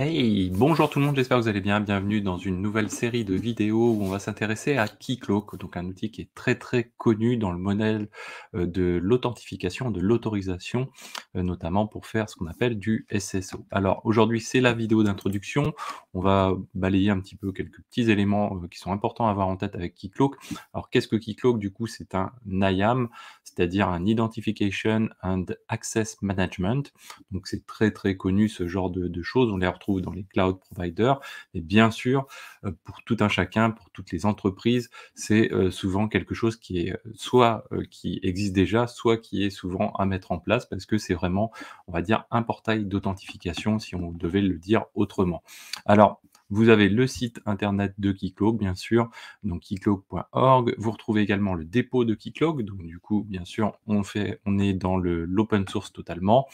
Hey, bonjour tout le monde, j'espère que vous allez bien. Bienvenue dans une nouvelle série de vidéos où on va s'intéresser à Keycloak, donc un outil qui est très très connu dans le modèle euh, de l'authentification, de l'autorisation, euh, notamment pour faire ce qu'on appelle du SSO. Alors aujourd'hui, c'est la vidéo d'introduction. On va balayer un petit peu quelques petits éléments euh, qui sont importants à avoir en tête avec Keycloak. Alors qu'est-ce que Keycloak Du coup, c'est un IAM, c'est-à-dire un Identification and Access Management. Donc c'est très très connu ce genre de, de choses. On les retrouve dans les cloud providers. Mais bien sûr, euh, pour tout un chacun, pour toutes les entreprises, c'est euh, souvent quelque chose qui est euh, soit qui existe déjà, soit qui est souvent à mettre en place parce que c'est vraiment, on va dire, un portail d'authentification si on devait le dire autrement. Alors, vous avez le site internet de Keycloak bien sûr, donc keycloak.org, Vous retrouvez également le dépôt de Keycloak Donc, du coup, bien sûr, on, fait, on est dans le l'open source totalement.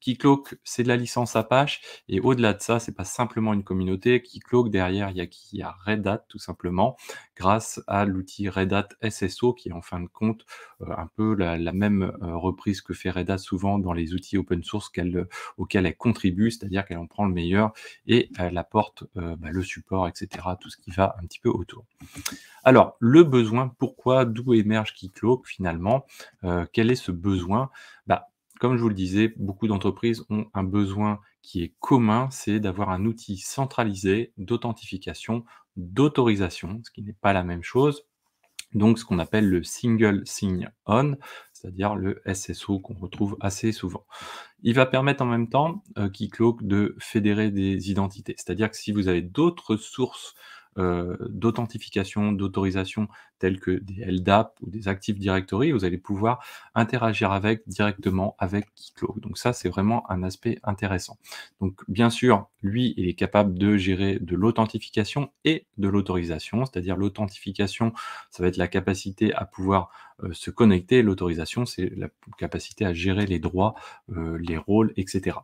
Keycloak, c'est de la licence Apache. Et au-delà de ça, c'est pas simplement une communauté. Keycloak, derrière, il y a qui a Red Hat, tout simplement, grâce à l'outil Red Hat SSO, qui est en fin de compte euh, un peu la, même euh, reprise que fait Red Hat souvent dans les outils open source euh, auxquels elle contribue, c'est-à-dire qu'elle en prend le meilleur et elle apporte bah, le support, etc., tout ce qui va un petit peu autour. Alors, le besoin, pourquoi, d'où émerge Keycloak finalement Quel est ce besoin bah, comme je vous le disais, beaucoup d'entreprises ont un besoin qui est commun, c'est d'avoir un outil centralisé d'authentification, d'autorisation, ce qui n'est pas la même chose. Donc ce qu'on appelle le single sign on, c'est-à-dire le SSO qu'on retrouve assez souvent. Il va permettre en même temps, euh, qui Keycloak, de fédérer des identités. C'est-à-dire que si vous avez d'autres sources euh, d'authentification, d'autorisation tels que des LDAP ou des Active Directory, vous allez pouvoir interagir avec directement avec Keycloak. Donc ça, c'est vraiment un aspect intéressant. Donc bien sûr, lui, il est capable de gérer de l'authentification et de l'autorisation, c'est-à-dire l'authentification, ça va être la capacité à pouvoir euh, se connecter, l'autorisation, c'est la capacité à gérer les droits, euh, les rôles, etc.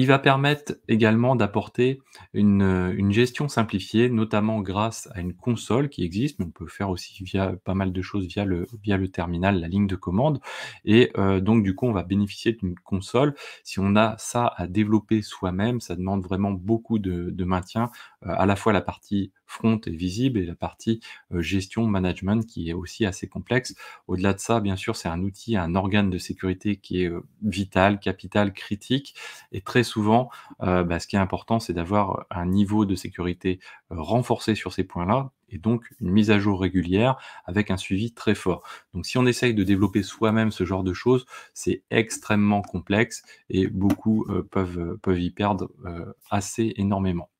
Il va permettre également d'apporter une, gestion simplifiée, notamment grâce à une console qui existe, mais on peut faire aussi via pas mal de choses via le, via le terminal, la ligne de commande. Et euh, donc, du coup, on va bénéficier d'une console. Si on a ça à développer soi-même, ça demande vraiment beaucoup de, maintien, euh, à la fois la partie front est visible et la partie euh, gestion, management qui est aussi assez complexe. Au-delà de ça, bien sûr, c'est un outil, un organe de sécurité qui est euh, vital, capital, critique. Et très souvent, euh, bah, ce qui est important, c'est d'avoir un niveau de sécurité renforcé sur ces points-là et donc une mise à jour régulière avec un suivi très fort. Donc si on essaye de développer soi-même ce genre de choses, c'est extrêmement complexe et beaucoup peuvent, peuvent y perdre assez énormément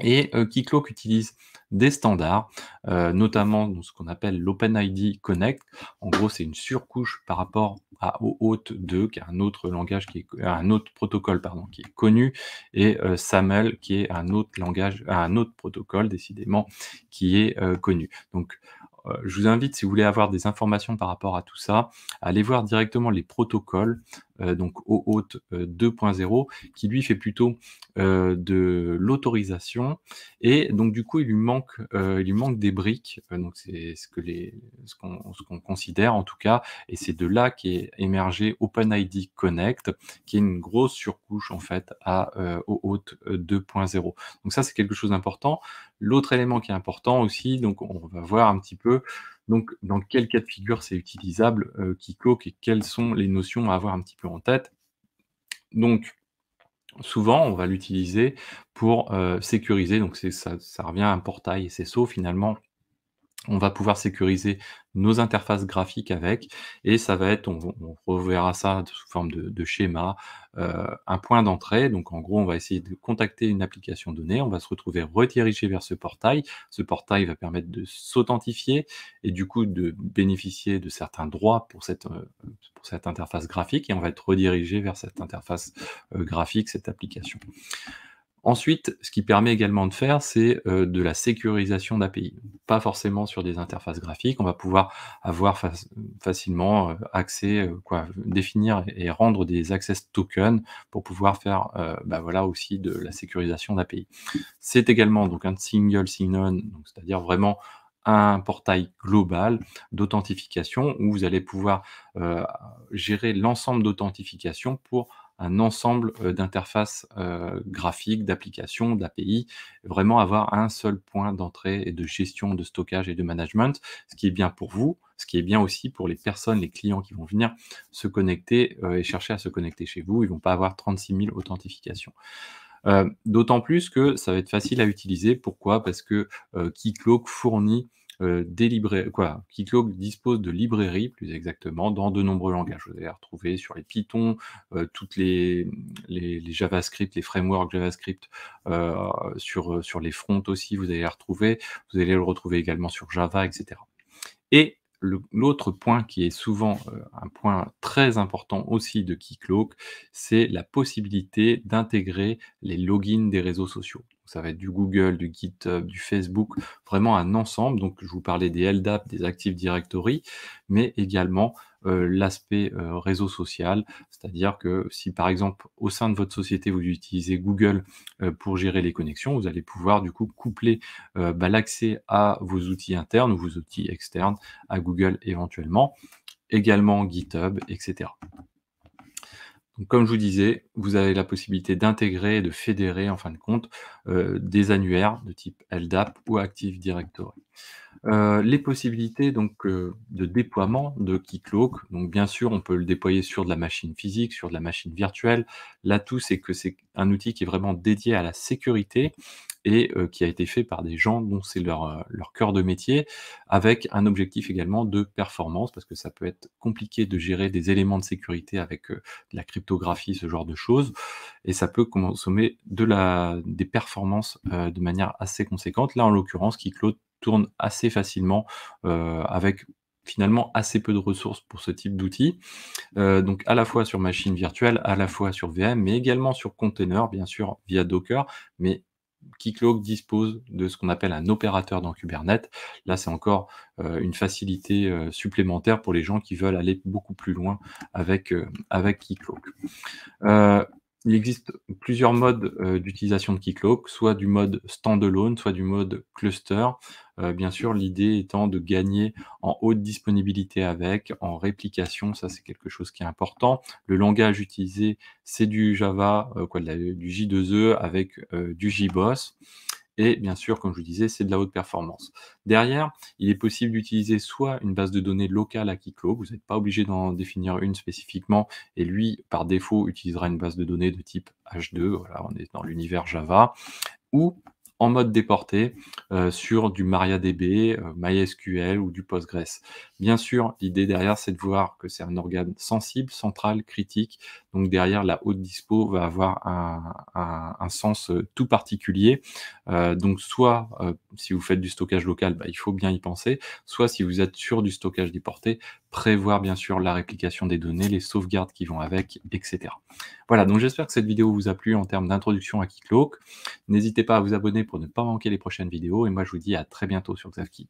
et Keycloak euh, utilise des standards, euh, notamment ce qu'on appelle l'OpenID Connect. En gros, c'est une surcouche par rapport à OAuth 2, qui est un autre langage qui est un autre protocole pardon, qui est connu, et euh, SAML, qui est un autre langage, un autre protocole décidément qui est connu. Donc je vous invite, si vous voulez avoir des informations par rapport à tout ça, allez voir directement les protocoles euh, donc au 2.0, euh, qui lui fait plutôt euh, de l'autorisation. Et donc du coup, il lui manque, il lui manque des briques. donc c'est ce que les, ce qu'on considère en tout cas, et c'est de là qu'est émergé OpenID Connect, qui est une grosse surcouche en fait à au haute 2.0. Donc ça, c'est quelque chose d'important. L'autre élément qui est important aussi, donc on va voir un petit peu donc, dans quel cas de figure c'est utilisable, euh, qui et quelles sont les notions à avoir un petit peu en tête Donc, souvent, on va l'utiliser pour euh, sécuriser. Donc, ça, ça revient à un portail et c'est saut finalement on va pouvoir sécuriser nos interfaces graphiques avec, et ça va être, on, reverra ça sous forme de, schéma, euh, un point d'entrée. Donc en gros, on va essayer de contacter une application donnée, on va se retrouver redirigé vers ce portail. Ce portail va permettre de s'authentifier et du coup de bénéficier de certains droits pour cette, euh, pour cette interface graphique, et on va être redirigé vers cette interface euh, graphique, cette application. Ensuite, ce qui permet également de faire, c'est euh, de la sécurisation d'API. Pas forcément sur des interfaces graphiques, on va pouvoir avoir facilement euh, accès, euh, quoi, définir et rendre des access tokens pour pouvoir faire bah, voilà aussi de la sécurisation d'API. C'est également donc un single sign-on, c'est-à-dire vraiment un portail global d'authentification où vous allez pouvoir gérer l'ensemble d'authentification pour un ensemble d'interfaces graphiques, d'applications, d'API, vraiment avoir un seul point d'entrée et de gestion, de stockage et de management, ce qui est bien pour vous, ce qui est bien aussi pour les personnes, les clients qui vont venir se connecter et chercher à se connecter chez vous. Ils ne vont pas avoir 36 000 authentifications. D'autant plus que ça va être facile à utiliser. Pourquoi Parce que Keycloak fournit euh, des quoi, dispose de librairies, plus exactement, dans de nombreux langages. Vous allez retrouver sur les Python, euh, toutes les, les, JavaScript, les frameworks JavaScript, euh, sur, euh, sur les fronts aussi, vous allez les retrouver. Vous allez le retrouver également sur Java, etc. Et l'autre point qui est souvent un point très important aussi de Keycloak, c'est la possibilité d'intégrer les logins des réseaux sociaux ça va être du Google, du GitHub, du Facebook, vraiment un ensemble. Donc, je vous parlais des LDAP, des Active Directory, mais également euh, l'aspect euh, réseau social, c'est-à-dire que si par exemple au sein de votre société vous utilisez Google euh, pour gérer les connexions, vous allez pouvoir du coup coupler bah, l'accès à vos outils internes ou vos outils externes à Google éventuellement, également GitHub, etc comme je vous disais, vous avez la possibilité d'intégrer et de fédérer, en fin de compte, euh, des annuaires de type LDAP ou Active Directory. Euh, les possibilités donc, euh, de déploiement de Keycloak. Donc, bien sûr, on peut le déployer sur de la machine physique, sur de la machine virtuelle. L'atout, c'est que c'est un outil qui est vraiment dédié à la sécurité et euh, qui a été fait par des gens dont c'est leur, leur cœur de métier, avec un objectif également de performance, parce que ça peut être compliqué de gérer des éléments de sécurité avec de la cryptographie, ce genre de choses, et ça peut consommer de la, des performances de manière assez conséquente. Là, en l'occurrence, Keycloak tourne assez facilement euh, avec finalement assez peu de ressources pour ce type d'outils. Euh, donc à la fois sur machine virtuelle, à la fois sur VM, mais également sur container, bien sûr, via Docker, mais Keycloak dispose de ce qu'on appelle un opérateur dans Kubernetes. Là, c'est encore euh, une facilité supplémentaire pour les gens qui veulent aller beaucoup plus loin avec, avec Keycloak il existe plusieurs modes euh, d'utilisation de Keycloak, soit du mode standalone, soit du mode cluster. Euh, bien sûr, l'idée étant de gagner en haute disponibilité avec, en réplication, ça c'est quelque chose qui est important. Le langage utilisé, c'est du Java, euh, du J2E avec du JBoss. Et bien sûr, comme je vous disais, c'est de la haute performance. Derrière, il est possible d'utiliser soit une base de données locale à Kiklo, vous n'êtes pas obligé d'en définir une spécifiquement, et lui, par défaut, utilisera une base de données de type H2, voilà, on est dans l'univers Java, ou en mode déporté euh, sur du MariaDB, euh, MySQL ou du Postgres. Bien sûr, l'idée derrière, c'est de voir que c'est un organe sensible, central, critique. Donc derrière, la haute dispo va avoir un, sens euh, tout particulier. donc soit, si vous faites du stockage local, bah, il faut bien y penser. Soit, si vous êtes sur du stockage déporté, prévoir bien sûr la réplication des données, les sauvegardes qui vont avec, etc. Voilà, donc j'espère que cette vidéo vous a plu en termes d'introduction à Keycloak. N'hésitez pas à vous abonner pour ne pas manquer les prochaines vidéos, et moi je vous dis à très bientôt sur Xavki.